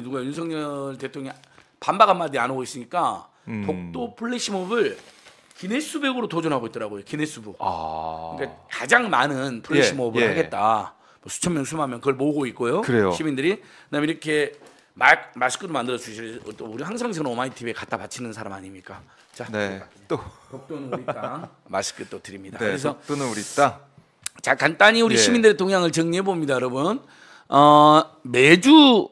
누가 윤석열 대통령 반박 한마디 안 오고 있으니까 음. 독도 플래시몹을 기네스백으로 도전하고 있더라고요. 기네스북. 아. 그러니까 가장 많은 플래시몹을 예, 예, 하겠다. 뭐 수천 명, 수만 명 그걸 모으고 있고요. 그래요. 시민들이 그다음에 이렇게 마, 마스크도 만들어 주실또 우리 항상 저는 오마이 티비에 갖다 바치는 사람 아닙니까? 자, 네. 또 독도는 우리 땅 마스크 또 드립니다. 네, 그래서 독도는 우리 땅. 자, 간단히 우리 예. 시민들의 동향을 정리해 봅니다, 여러분. 어, 매주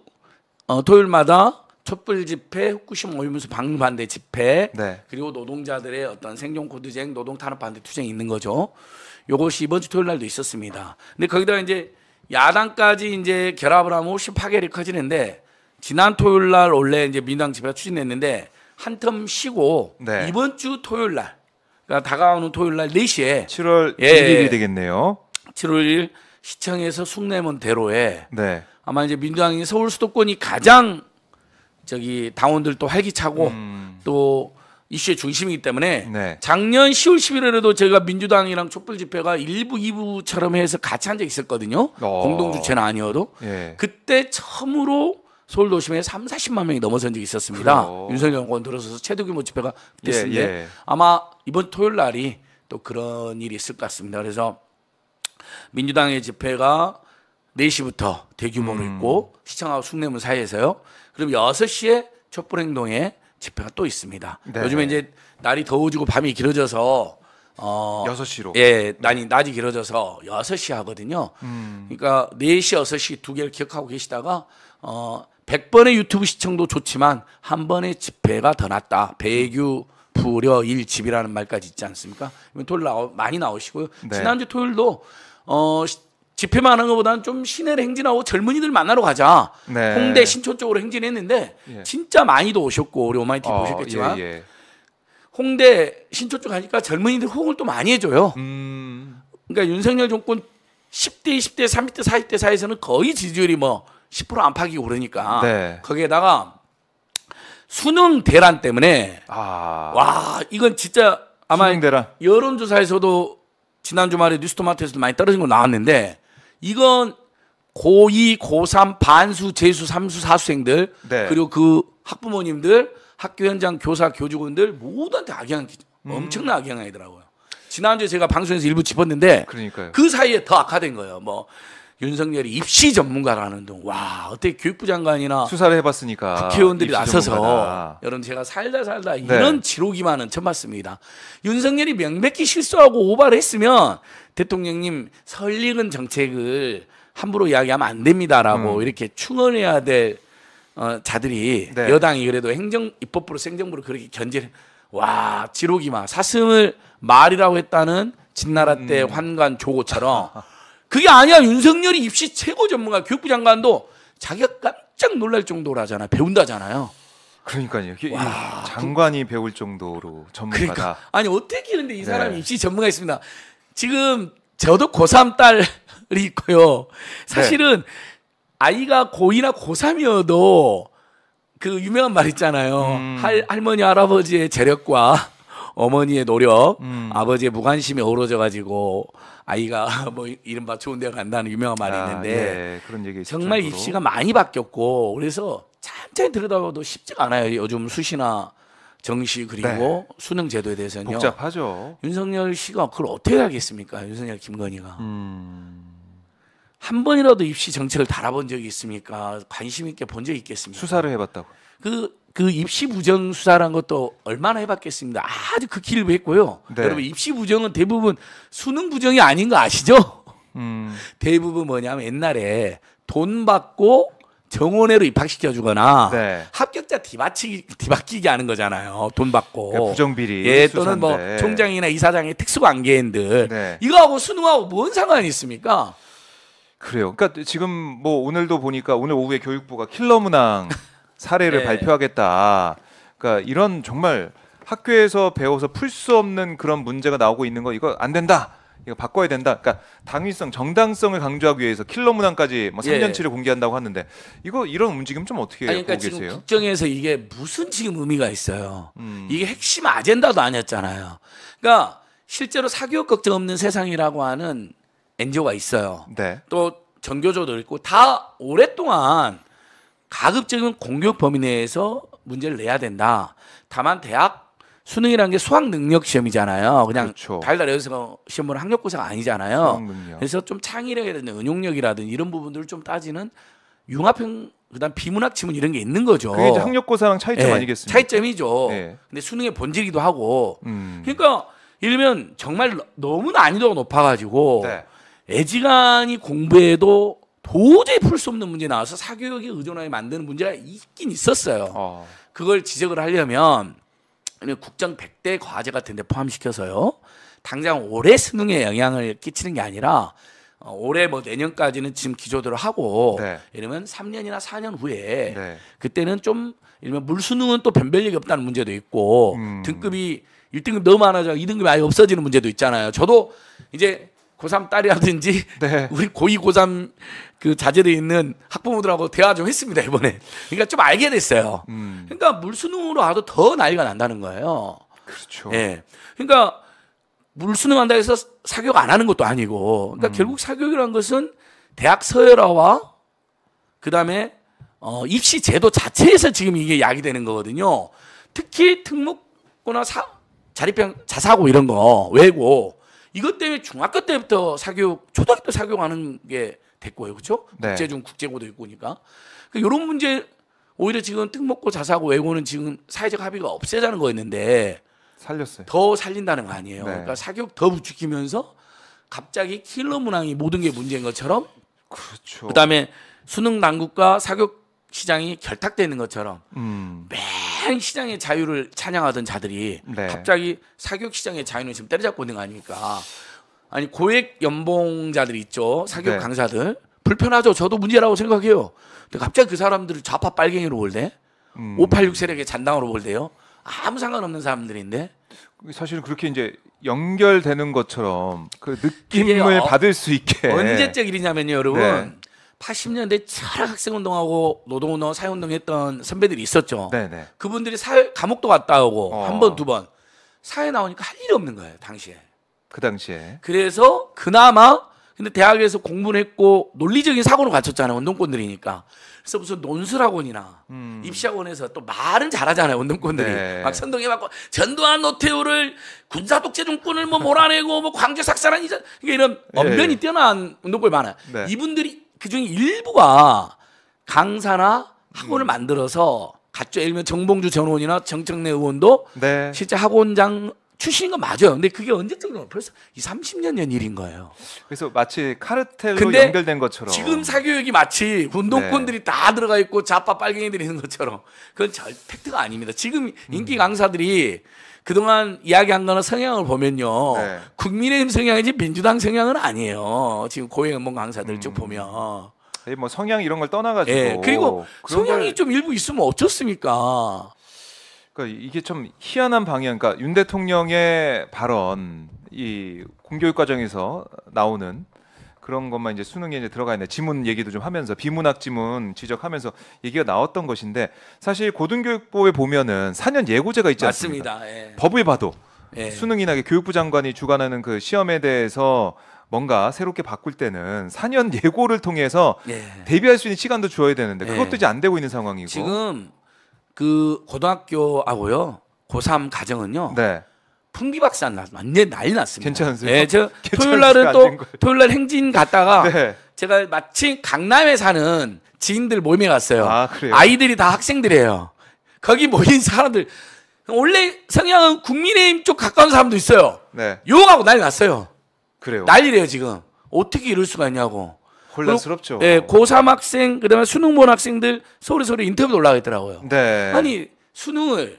어, 토요일마다 촛불 집회, 후쿠시마 오염수 방반대 집회, 네. 그리고 노동자들의 어떤 생존 코드쟁, 노동 탄압 반대 투쟁이 있는 거죠. 요것이 이번 주 토요일 날도 있었습니다. 근데 거기다가 이제 야당까지 이제 결합을 하면 훨씬 파괴력이 커지는데 지난 토요일 날 원래 이제 민당 집회가 추진했는데 한 텀 쉬고 네. 이번 주 토요일 날 그러니까 다가오는 토요일 날 4시에 7월 예, 1일이 예. 되겠네요. 7월 1일 시청에서 숭례문 대로에 네. 아마 이제 민주당이 서울 수도권이 가장 저기 당원들도 활기차고 음. 또 이슈의 중심이기 때문에 네. 작년 10월 11일에도 저희가 민주당이랑 촛불 집회가 1부, 2부처럼 해서 같이 앉아 있었거든요. 어. 공동 주체는 아니어도 예. 그때 처음으로 서울 도심에 3, 40만 명이 넘어선 적이 있었습니다. 그래요. 윤석열 정권 들어서서 최대 규모 집회가 됐었는데 예, 예. 아마 이번 토요일 날이 또 그런 일이 있을 것 같습니다. 그래서 민주당의 집회가 4시부터 대규모로 음. 있고 음. 시청하고 숭례문 사이에서요. 그럼 6시에 촛불행동에 집회가 또 있습니다. 네. 요즘에 이제 날이 더워지고 밤이 길어져서 어 6시로 예, 난이 낮이 길어져서 6시 하거든요. 음. 그러니까 4시, 6시 두 개를 기억하고 계시다가 어 100번의 유튜브 시청도 좋지만 한 번의 집회가 더 낫다. 배규 부려 일집이라는 말까지 있지 않습니까? 토요일 나 많이 나오시고요. 네. 지난주 토요일도 어 집회만 하는 것보다는 좀 시내를 행진하고 젊은이들 만나러 가자. 네. 홍대 신촌 쪽으로 행진했는데 예. 진짜 많이도 오셨고 우리 오마이티 어, 보셨겠지만 예, 예. 홍대 신촌 쪽 가니까 젊은이들 호응을 또 많이 해줘요. 음. 그러니까 윤석열 정권 10대, 20대, 30대, 40대 사이에서는 거의 지지율이 뭐 10% 안팎이 오르니까 네. 거기에다가 수능 대란 때문에 아. 와 이건 진짜 아마 여론조사에서도 지난 주말에 뉴스토마토에서도 많이 떨어진 거 나왔는데 이건 고2, 고3 반수, 재수, 삼수, 사수생들 네. 그리고 그 학부모님들 학교 현장 교사, 교직원들 모두한테 악영향 음. 엄청난 악영향이더라고요. 지난주에 제가 방송에서 일부 짚었는데 그러니까요. 그 사이에 더 악화된 거예요. 뭐 윤석열이 입시 전문가라는 둥. 와 어떻게 교육부 장관이나 수사를 해봤으니까 국회의원들이 나서서 여러분 제가 살다 살다 네. 이런 네. 지로기만은 처음 봤습니다. 윤석열이 명백히 실수하고 오바를 했으면 대통령님 설익은 정책을 함부로 이야기하면 안 됩니다라고 음. 이렇게 충언해야 될 어, 자들이 네. 여당이 그래도 행정 입법부로 생정부로 그렇게 견제를 와 지로기만 사슴을 말이라고 했다는 진나라 때 음. 환관 조고처럼. 그게 아니야. 윤석열이 입시 최고 전문가 교육부 장관도 자기가 깜짝 놀랄 정도라잖아. 배운다잖아요. 그러니까요. 와, 장관이 그... 배울 정도로 전문가다. 그러니까. 아니 어떻게 근데 이 사람이 네. 입시 전문가 있습니다. 지금 저도 고3 딸이 있고요. 사실은 네. 아이가 고2나 고3이어도 그 유명한 말 있잖아요. 음... 할, 할머니, 할아버지의 재력과 어머니의 노력, 음. 아버지의 무관심이 어우러져 가지고 아이가 뭐 이른바 좋은 데 간다는 유명한 말이 아, 있는데 예, 정말 입시가 많이 바뀌었고 그래서 천천히 들여다봐도 쉽지가 않아요. 요즘 수시나 정시 그리고 네. 수능 제도에 대해서는요. 복잡하죠. 윤석열 씨가 그걸 어떻게 하겠습니까? 윤석열 김건희가. 음... 한 번이라도 입시 정책을 달아본 적이 있습니까? 관심 있게 본 적이 있겠습니까? 수사를 해봤다고. 그그 입시 부정 수사라는 것도 얼마나 해봤겠습니까 아주 극히를 그 했고요. 네. 여러분 입시 부정은 대부분 수능 부정이 아닌 거 아시죠? 음. 대부분 뭐냐면 옛날에 돈 받고 정원회로 입학시켜 주거나 네. 합격자 뒤바치기 뒤바뀌게 하는 거잖아요. 돈 받고 그러니까 부정비리 예 또는 뭐 총장이나 이사장의 특수관계인들 네. 이거하고 수능하고 뭔 상관이 있습니까? 그래요. 그러니까 지금 뭐 오늘도 보니까 오늘 오후에 교육부가 킬러 문항 사례를 네. 발표하겠다. 그러니까 이런 정말 학교에서 배워서 풀 수 없는 그런 문제가 나오고 있는 거 이거 안 된다. 이거 바꿔야 된다. 그러니까 당위성, 정당성을 강조하기 위해서 킬러 문항까지 뭐 3년치를 예. 공개한다고 하는데 이거 이런 움직임 좀 어떻게 아니, 그러니까 보고 지금 계세요? 국정에서 이게 무슨 지금 의미가 있어요? 음. 이게 핵심 아젠다도 아니었잖아요. 그러니까 실제로 사교육 걱정 없는 세상이라고 하는 엔지오가 있어요. 네. 또 전교조도 있고 다 오랫동안 가급적이면 공교육 범위 내에서 문제를 내야 된다. 다만 대학 수능이라는 게 수학 능력 시험이잖아요. 그냥 그렇죠. 달달 해서 뭐 시험 보는 학력고사가 아니잖아요. 그래서 좀 창의력이라든지 응용력이라든지 이런 부분들을 좀 따지는 융합형 그다음 비문학 지문 이런 게 있는 거죠. 그게 이제 학력고사랑 차이점 네, 아니겠습니까? 차이점이죠. 네. 근데 수능의 본질이기도 하고. 음. 그러니까 이러면 정말 너무 난이도가 높아가지고 네. 애지간히 공부해도 도저히 풀 수 없는 문제 나와서 사교육에 의존하게 만드는 문제가 있긴 있었어요. 어. 그걸 지적을 하려면 국정 100대 과제 같은 데 포함시켜서요. 당장 올해 수능에 영향을 끼치는 게 아니라 어, 올해 뭐 내년까지는 지금 기조대로 하고 네. 이러면 3년이나 4년 후에 네. 그때는 좀 이러면 물수능은 또 변별력이 없다는 문제도 있고 음. 등급이 1등급 너무 많아져 2등급이 아예 없어지는 문제도 있잖아요. 저도 이제 고3 딸이라든지 네. 우리 고2 고3 그 자제돼 있는 학부모들하고 대화 좀 했습니다 이번에. 그러니까 좀 알게 됐어요. 음. 그러니까 물수능으로 와도 더 나이가 난다는 거예요. 그렇죠. 예. 그러니까 물수능한다 해서 사교육 안 하는 것도 아니고, 그러니까 음. 결국 사교육이라는 것은 대학 서열화와 그 다음에 어, 입시 제도 자체에서 지금 이게 약이 되는 거거든요. 특히 특목고나 사, 자립형 자사고 이런 거 외고 이것 때문에 중학교 때부터 사교육, 초등학교 사교육하는 게 됐고요. 그렇죠? 네. 국제중 국제고도 있고 니까 그러니까 이런 그 문제 오히려 지금 특 먹고 자사고 외고는 지금 사회적 합의가 없애자는 거였는데 살렸어요. 더 살린다는 거 아니에요. 네. 그러니까 사교육 더 부추기면서 갑자기 킬러 문항이 모든 게 문제인 것처럼 그렇죠. 그다음에 수능 당국과 사교육 시장이 결탁되는 것처럼 음. 매 시장의 자유를 찬양하던 자들이 네. 갑자기 사교육 시장의 자유는 지금 때려잡고 있는 거 아닙니까? 아니 고액 연봉자들 있죠 사교육 네. 강사들 불편하죠. 저도 문제라고 생각해요. 근데 갑자기 그 사람들을 좌파 빨갱이로 볼래? 음. 586 세력의 잔당으로 볼래요? 아무 상관없는 사람들인데 사실 그렇게 이제 연결되는 것처럼 그 느낌을 어, 받을 수 있게 언제적 일이냐면요, 여러분. 네. 80년대 철학 학생 운동하고 노동 운동, 사회 운동했던 선배들이 있었죠. 네네. 그분들이 사회 감옥도 갔다 오고 어. 한 번, 두 번. 사회 나오니까 할 일이 없는 거예요, 당시에. 그 당시에. 그래서 그나마 근데 대학에서 공부를 했고 논리적인 사고를 갖췄잖아요, 운동권들이니까. 그래서 무슨 논술학원이나 음. 입시학원에서 또 말은 잘하잖아요, 운동권들이. 네. 막 선동해갖고 전두환 노태우를 군사 독재정권을 뭐 몰아내고 뭐 광주 삭살한 이자 그러 이런 예, 엄변이 네. 예. 뛰어난 운동권 이 많아요. 네. 이분들이 그중에 일부가 강사나 학원을 음. 만들어서 갔죠. 예를 들면 정봉주 전원이나 정청래 의원도 네. 실제 학원장 출신인 건 맞아요. 근데 그게 언제쯤으로 벌써 이 30년 전 일인 거예요. 그래서 마치 카르텔로 연결된 것처럼 지금 사교육이 마치 운동권들이 네. 다 들어가 있고 좌파 빨갱이들이 있는 것처럼 그건 절 팩트가 아닙니다. 지금 음. 인기 강사들이 음. 그동안 이야기한 거는 성향을 보면요. 네. 국민의힘 성향이지 민주당 성향은 아니에요. 지금 고위응원 강사들 음. 쭉 보면. 뭐 성향 이런 걸 떠나가지고. 예, 그리고 성향이 걸... 좀 일부 있으면 어쩌습니까? 그러니까 이게 좀 희한한 방향. 그러니까 윤 대통령의 발언, 이 공교육 과정에서 나오는 그런 것만 이제 수능에 이제 들어가 있는 지문 얘기도 좀 하면서 비문학 지문 지적하면서 얘기가 나왔던 것인데 사실 고등교육법에 보면은 4년 예고제가 있지 않습니다. 맞습니다. 예. 법을 봐도 예. 수능이나 교육부 장관이 주관하는 그 시험에 대해서 뭔가 새롭게 바꿀 때는 4년 예고를 통해서 예. 대비할 수 있는 시간도 주어야 되는데 예. 그것도 이제 안 되고 있는 상황이고 지금 그 고등학교하고요 고3 가정은요 네. 풍비박사 났, 완전 난리 났습니다. 괜찮으세요? 네, 저 토요일 날은 또 토요일 날 행진 갔다가 네. 제가 마침 강남에 사는 지인들 모임에 갔어요. 아, 아이들이 다 학생들이에요. 거기 모인 사람들 원래 성향은 국민의힘 쪽 가까운 사람도 있어요. 네. 욕하고 난리 났어요. 그래요. 난리래요 지금. 어떻게 이럴 수가 있냐고. 혼란스럽죠. 네, 예, 고3 학생 그다음에 수능 본 학생들 서울에 서 인터뷰 올라가 있더라고요. 네. 아니 수능을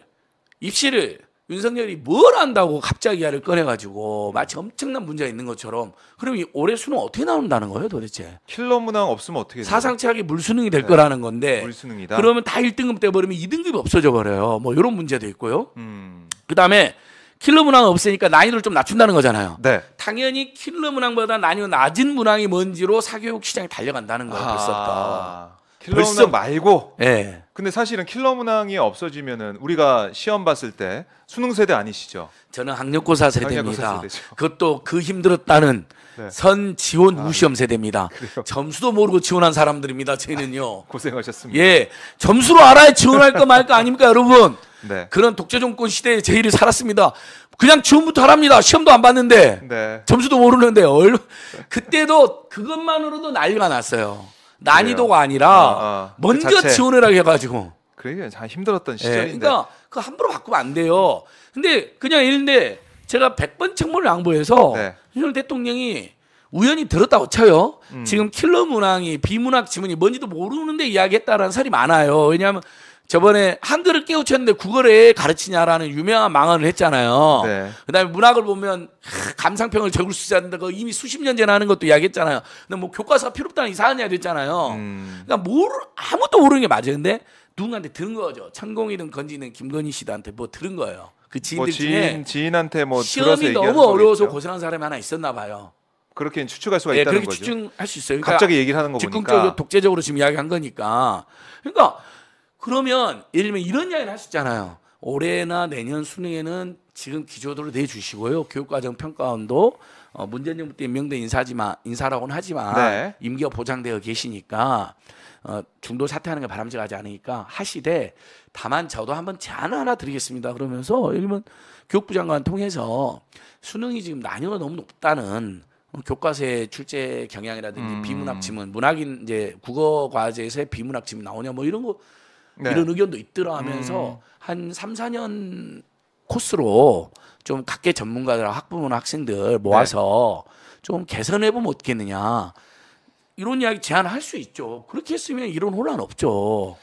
입시를 윤석열이 뭘 안다고 갑자기야를 꺼내가지고 마치 엄청난 문제가 있는 것처럼 그럼 이 올해 수능 어떻게 나온다는 거예요 도대체? 킬러 문항 없으면 어떻게 돼요? 사상 최악의 물수능이 될 네. 거라는 건데 물수능이다. 그러면 다 1등급 돼버리면 2등급이 없어져 버려요. 뭐 이런 문제도 있고요. 음. 그다음에 킬러 문항 없으니까 난이도를 좀 낮춘다는 거잖아요. 네. 당연히 킬러 문항보다 난이도 낮은 문항이 뭔지로 사교육 시장이 달려간다는 거예요. 벌써부터. 벌써 문항... 말고. 예. 근데 사실은 킬러 문항이 없어지면은 우리가 시험 봤을 때 수능 세대 아니시죠? 저는 학력고사 세대입니다. 그것도 그 힘들었다는 네. 선 지원 아, 시험 세대입니다. 그래요? 점수도 모르고 지원한 사람들입니다. 저희는요. 아, 고생하셨습니다. 예, 점수로 알아야 지원할까 말까 아닙니까, 여러분? 네. 그런 독재정권 시대의 제의를 살았습니다. 그냥 지원부터 하랍니다. 시험도 안 봤는데 네. 점수도 모르는데 얼... 그때도 그것만으로도 난리가 났어요. 난이도가 아니라 어, 어. 그 먼저 그 지원을 하게 해가지고 그러게 참 힘들었던 예, 시절인데 네, 그러니까 그 함부로 바꾸면 안 돼요. 근데 그냥 예인데 제가 100번 책무를 양보해서 네. 윤석열 대통령이 우연히 들었다고 쳐요. 음. 지금 킬러 문항이 비문학 지문이 뭔지도 모르는데 이야기했다라는 사람이 많아요. 왜냐하면 저번에 한글을 깨우쳤는데 국어를 가르치냐라는 유명한 망언을 했잖아요. 네. 그다음에 문학을 보면 감상평을 적을 수 있는데 그 이미 수십 년 전에 하는 것도 이야기했잖아요. 근데 뭐 교과서가 필요 없다는 이상한 이야기 했잖아요. 음. 그러니까 모 아무것도 모르는 게 맞아요. 근데 누군가한테 들은 거죠. 창공이든 건지는 김건희 씨한테 뭐 들은 거예요. 그 뭐 지인들 뭐 중에 지인한테 뭐 시험이 너무 어려워서 있죠. 고생한 사람이 하나 있었나 봐요. 그렇게 추측할 수가 네, 있다는 그렇게 거죠. 추측할 수 있어요. 그러니까 갑자기 얘기를 하는 거니까 직공적으로 독재적으로 지금 이야기한 거니까. 그러니까 그러면 예를 들면 이런 이야기를 할수 있잖아요. 올해나 내년 수능에는 지금 기조도를 내주시고요. 교육과정 평가원도 어, 문재인 정부 때 임명된 인사지만 인사라고는 하지만 네. 임기가 보장되어 계시니까 어, 중도 사퇴하는 게 바람직하지 않으니까 하시되 다만 저도 한번 제안 하나 드리겠습니다. 그러면서 예를 들면 교육부 장관 통해서 수능이 지금 난이도가 너무 높다는 어, 교과서의 출제 경향이라든지 음. 비문학 지문, 문학인 이제 국어 과제에서의 비문학 지문 나오냐 뭐 이런 거 네. 이런 의견도 있더라 하면서 음. 한 3, 4년 코스로 좀 각계 전문가들, 학부모나 학생들 모아서 네. 좀 개선해 보면 어떻겠느냐. 이런 이야기 제안할 수 있죠. 그렇게 했으면 이런 혼란 없죠.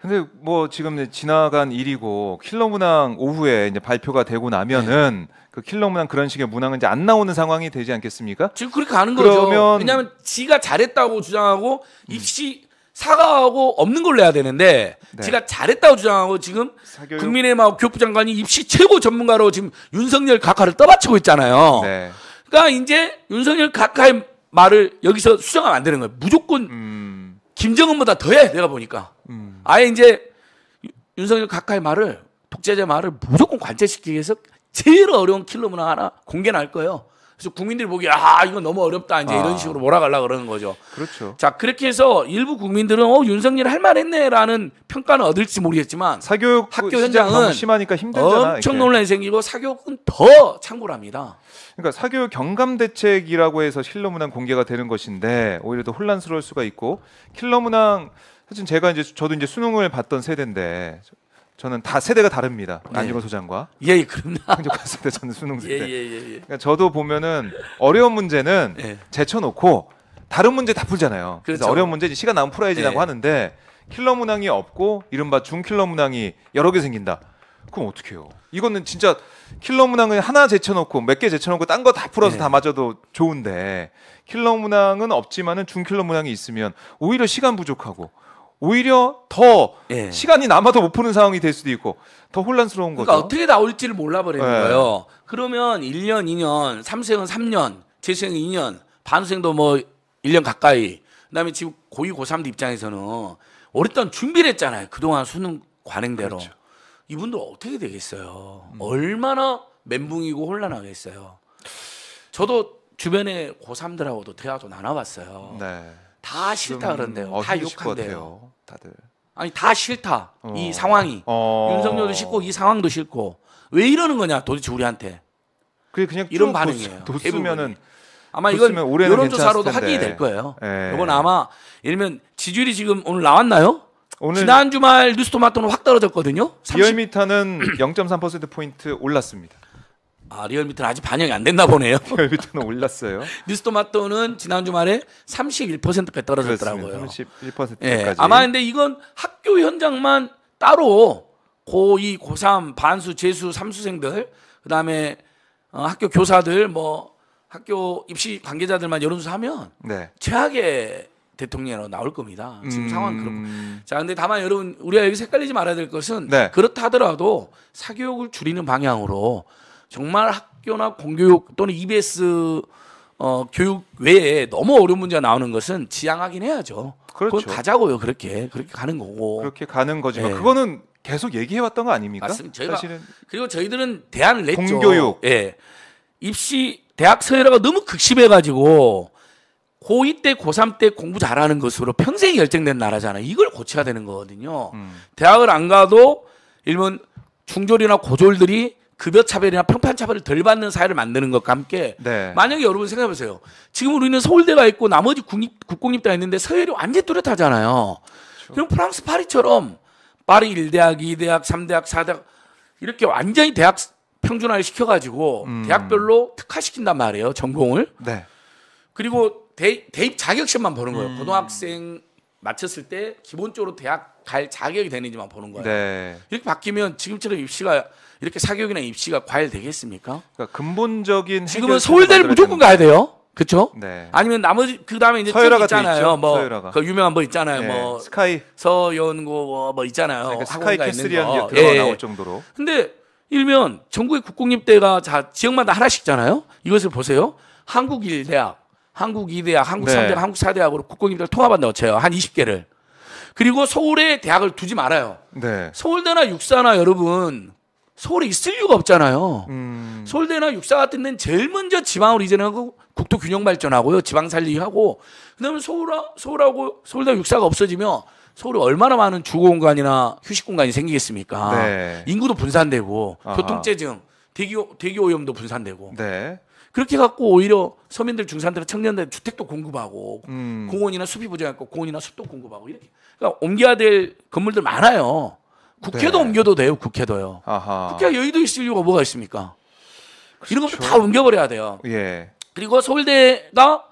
근데 뭐 지금 지나간 일이고 킬러 문항 오후에 이제 발표가 되고 나면은 네. 그 킬러 문항 그런 식의 문항은 이제 안 나오는 상황이 되지 않겠습니까? 지금 그렇게 가는 그러면... 거죠. 왜냐하면 지가 잘했다고 주장하고 음. 입시 음. 사과하고 없는 걸로 해야 되는데 네. 제가 잘했다고 주장하고 지금 사교육... 국민의힘하고 교육부 장관이 입시 최고 전문가로 지금 윤석열 각하를 떠받치고 있잖아요. 네. 그러니까 이제 윤석열 각하의 말을 여기서 수정하면 안 되는 거예요. 무조건 음... 김정은보다 더해 내가 보니까 음... 아예 이제 윤석열 각하의 말을 독재자 말을 무조건 관찰시키기 위해서 제일 어려운 킬러문 화 하나 공개할 거예요. 그래서 국민들이 보기에 아 이건 너무 어렵다 이제 아. 이런 식으로 몰아가려 그러는 거죠. 그렇죠. 자 그렇게 해서 일부 국민들은 어 윤석열 할 만했네라는 평가는 얻을지 모르겠지만 사교육 학교 현장은 심하니까 힘들잖아. 엄청 논란이 생기고 사교육은 더 창궐합니다. 그러니까 사교육 경감 대책이라고 해서 킬러 문항 공개가 되는 것인데 오히려 더 혼란스러울 수가 있고 킬러 문항 사실 제가 이제 저도 이제 수능을 봤던 세대인데 저는 다 세대가 다릅니다. 예. 안중근 소장과. 예, 예 그럼요. 한교과 세대 저는 수능 세대. 예, 예, 예, 예. 그러니까 저도 보면은 어려운 문제는 예. 제쳐놓고 다른 문제 다 풀잖아요. 그렇죠. 그래서 어려운 문제 이제 시간 나면 풀어야지라고 하는데 킬러 문항이 없고 이른바 중킬러 문항이 여러 개 생긴다. 그럼 어떡해요? 이거는 진짜 킬러 문항은 하나 제쳐놓고 몇 개 제쳐놓고 딴 거 다 풀어서 네. 다 맞아도 좋은데 킬러 문항은 없지만은 중킬러 문항이 있으면 오히려 시간 부족하고 오히려 더 예. 시간이 남아도 못 푸는 상황이 될 수도 있고 더 혼란스러운 그러니까 거죠. 어떻게 나올지를 몰라버리는 예. 거예요. 그러면 1년, 2년, 3생은 3년, 재생은 2년, 반생도 뭐 1년 가까이. 그다음에 지금 고2, 고3들 입장에서는 어렸던 준비를 했잖아요. 그동안 수능 관행대로. 그렇죠. 이분들 어떻게 되겠어요? 음. 얼마나 멘붕이고 혼란하겠어요. 저도 주변에 고3들하고도 대화도 나눠봤어요. 네. 다 싫다 그런데요. 다 욕한대요. 다들. 아니 다 싫다. 어. 이 상황이 어. 윤석열도 싫고 이 상황도 싫고 왜 이러는 거냐 도대체 우리한테. 그게 그냥 이런 반응이에요. 도쓰면은 아마 이건 여론조사로도 확인이 될 거예요. 예. 이건 아마 예를 면 지지율이 지금 오늘 나왔나요? 오늘 지난 주말 뉴스토마토는 확 떨어졌거든요. 30... 디얼미터는 0.3% 포인트 올랐습니다. 아 리얼미터는 아직 반영이 안 됐나 보네요. 리얼미터는 올랐어요. 뉴스토마토는 지난 주말에 31%까지 떨어졌더라고요. 31%까지. 예, 아마 근데 이건 학교 현장만 따로 고2, 고3 반수, 재수, 삼수생들 그다음에 어, 학교 교사들 뭐 학교 입시 관계자들만 여론조사하면 네. 최악의 대통령으로 나올 겁니다. 지금 음... 상황 그렇고. 자, 근데 다만 여러분 우리가 여기서 헷갈리지 말아야 될 것은 네. 그렇다 하더라도 사교육을 줄이는 방향으로 정말 학교나 공교육 또는 EBS 어, 교육 외에 너무 어려운 문제가 나오는 것은 지양하긴 해야죠. 그렇죠. 그건 가자고요. 그렇게 그렇게 가는 거고. 그렇게 가는 거지만 네. 예. 그거는 계속 얘기해왔던 거 아닙니까? 맞습니다. 저희가 사실은 그리고 저희들은 대안을 냈죠. 공교육. 예. 입시 대학 서열화가 너무 극심해가지고 고2 때, 고3 때 공부 잘하는 것으로 평생 결정된 나라잖아요. 이걸 고쳐야 되는 거거든요. 음. 대학을 안 가도 일본 중졸이나 고졸들이 급여 차별이나 평판 차별을 덜 받는 사회를 만드는 것과 함께 네. 만약에 여러분 생각해보세요. 지금 우리는 서울대가 있고 나머지 국립, 국공립대가 있는데 서열이 완전 히 뚜렷하잖아요. 그렇죠. 그럼 프랑스 파리처럼 파리 1대학, 2대학, 3대학, 4대학 이렇게 완전히 대학 평준화를 시켜가지고 음. 대학별로 특화시킨단 말이에요. 전공을. 네. 그리고 대, 입 자격시험만 보는 거예요. 음. 고등학생 마쳤을 때 기본적으로 대학 갈 자격이 되는지만 보는 거예요. 네. 이렇게 바뀌면 지금처럼 입시가 이렇게 사교육이나 입시가 과열되겠습니까? 그러니까 근본적인 지금은 서울대를 무조건 가야 돼요. 그렇죠? 네. 아니면 나머지 그 다음에 이제 서유라가 있잖아요. 뭐그 유명한 뭐 있잖아요. 네. 뭐 스카이 서연고 뭐, 뭐 있잖아요. 그러니까 스카이 캐슬이 들어 예. 나올 정도로. 근데 일면 전국의 국공립대가 자 지역마다 하나씩잖아요. 이것을 보세요. 한국일대학, 한국이대학, 한국삼대학, 네. 한국사대학으로 국공립대를 통합한 넣어쳐요. 한 20개를. 그리고 서울에 대학을 두지 말아요. 네. 서울대나 육사나 여러분 서울에 있을 이유가 없잖아요. 음. 서울대나 육사 같은 데는 제일 먼저 지방으로 이전하고 국토 균형 발전하고요. 지방 살리하고 기 그다음에 서울하, 서울하고 서울대 육사가 없어지면 서울에 얼마나 많은 주거 공간이나 휴식 공간이 생기겠습니까? 네. 인구도 분산되고 교통체증, 대기 대기 오염도 분산되고. 네. 그렇게 갖고 오히려 서민들 중산들 청년들 주택도 공급하고 음. 공원이나 숲이 부족하고 공원이나 숲도 공급하고 이렇게 그러니까 옮겨야 될 건물들 많아요. 국회도 네. 옮겨도 돼요. 국회도요. 아하. 국회가 여의도 있을 이유가 뭐가 있습니까? 그렇죠. 이런 것도 다 옮겨버려야 돼요. 예. 그리고 서울대가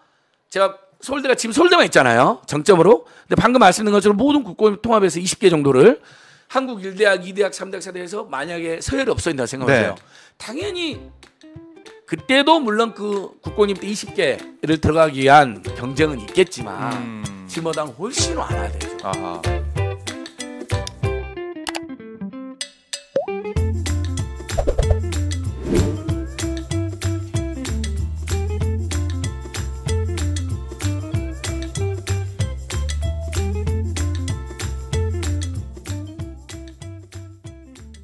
제가 서울대가 지금 서울대만 있잖아요. 정점으로. 근데 방금 말씀드린 것처럼 모든 국고 통합에서 20개 정도를 한국 1대학, 2대학, 3대학, 4대에서 만약에 서열이 없어진다 생각하세요. 네. 당연히 그때도 물론 그 국고님 때 20개를 들어가기 위한 경쟁은 있겠지만 음. 지모당 훨씬 완화돼요. 아하.